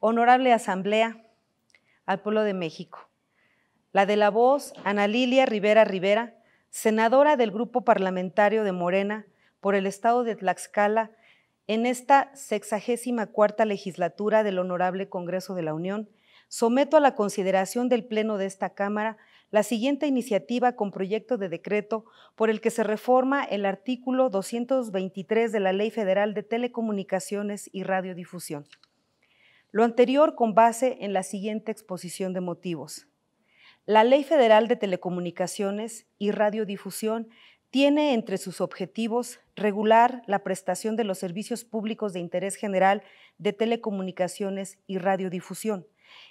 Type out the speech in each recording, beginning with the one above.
Honorable Asamblea, al pueblo de México. La de la voz, Ana Lilia Rivera Rivera, senadora del Grupo Parlamentario de Morena por el Estado de Tlaxcala, en esta sexagésima cuarta legislatura del Honorable Congreso de la Unión, someto a la consideración del Pleno de esta Cámara la siguiente iniciativa con proyecto de decreto por el que se reforma el artículo 223 de la Ley Federal de Telecomunicaciones y Radiodifusión. Lo anterior con base en la siguiente exposición de motivos. La Ley Federal de Telecomunicaciones y Radiodifusión tiene entre sus objetivos regular la prestación de los servicios públicos de interés general de telecomunicaciones y radiodifusión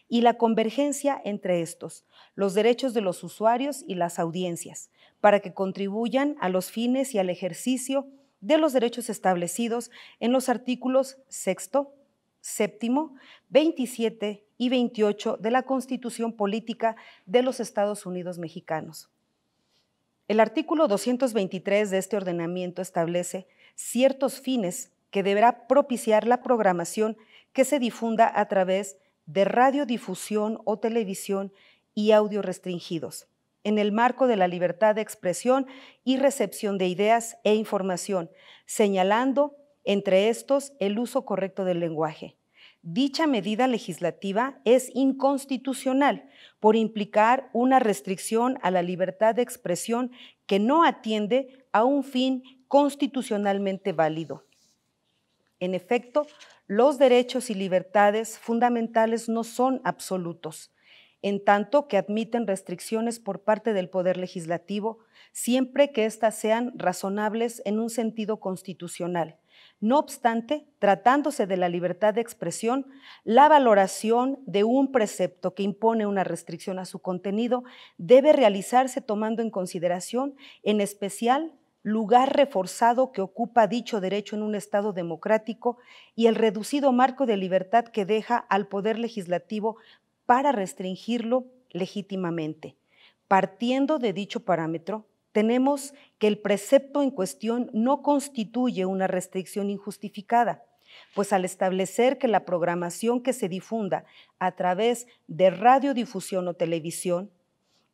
y la convergencia entre estos, los derechos de los usuarios y las audiencias, para que contribuyan a los fines y al ejercicio de los derechos establecidos en los artículos sexto, séptimo, 27 y 28 de la Constitución Política de los Estados Unidos Mexicanos. El artículo 223 de este ordenamiento establece ciertos fines que deberá propiciar la programación que se difunda a través de radiodifusión o televisión y audio restringidos, en el marco de la libertad de expresión y recepción de ideas e información, señalando entre estos el uso correcto del lenguaje. Dicha medida legislativa es inconstitucional por implicar una restricción a la libertad de expresión que no atiende a un fin constitucionalmente válido. En efecto, los derechos y libertades fundamentales no son absolutos en tanto que admiten restricciones por parte del Poder Legislativo, siempre que éstas sean razonables en un sentido constitucional. No obstante, tratándose de la libertad de expresión, la valoración de un precepto que impone una restricción a su contenido debe realizarse tomando en consideración, en especial, lugar reforzado que ocupa dicho derecho en un Estado democrático y el reducido marco de libertad que deja al Poder Legislativo para restringirlo legítimamente. Partiendo de dicho parámetro, tenemos que el precepto en cuestión no constituye una restricción injustificada, pues al establecer que la programación que se difunda a través de radiodifusión o televisión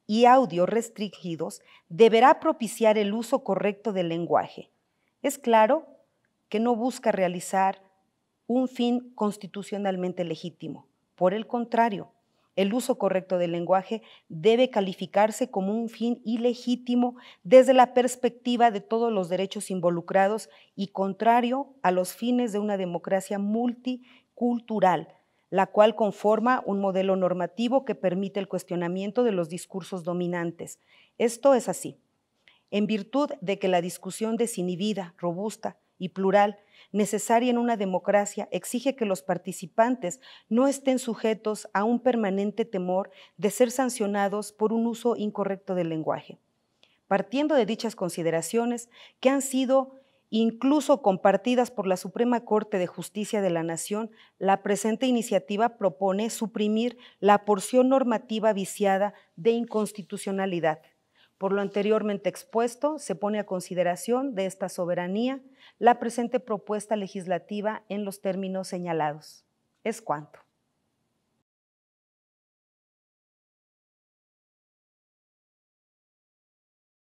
y audio restringidos deberá propiciar el uso correcto del lenguaje. Es claro que no busca realizar un fin constitucionalmente legítimo. Por el contrario, el uso correcto del lenguaje debe calificarse como un fin ilegítimo desde la perspectiva de todos los derechos involucrados y contrario a los fines de una democracia multicultural, la cual conforma un modelo normativo que permite el cuestionamiento de los discursos dominantes. Esto es así. En virtud de que la discusión desinhibida, robusta, y plural necesaria en una democracia exige que los participantes no estén sujetos a un permanente temor de ser sancionados por un uso incorrecto del lenguaje. Partiendo de dichas consideraciones, que han sido incluso compartidas por la Suprema Corte de Justicia de la Nación, la presente iniciativa propone suprimir la porción normativa viciada de inconstitucionalidad por lo anteriormente expuesto, se pone a consideración de esta soberanía la presente propuesta legislativa en los términos señalados. Es cuanto.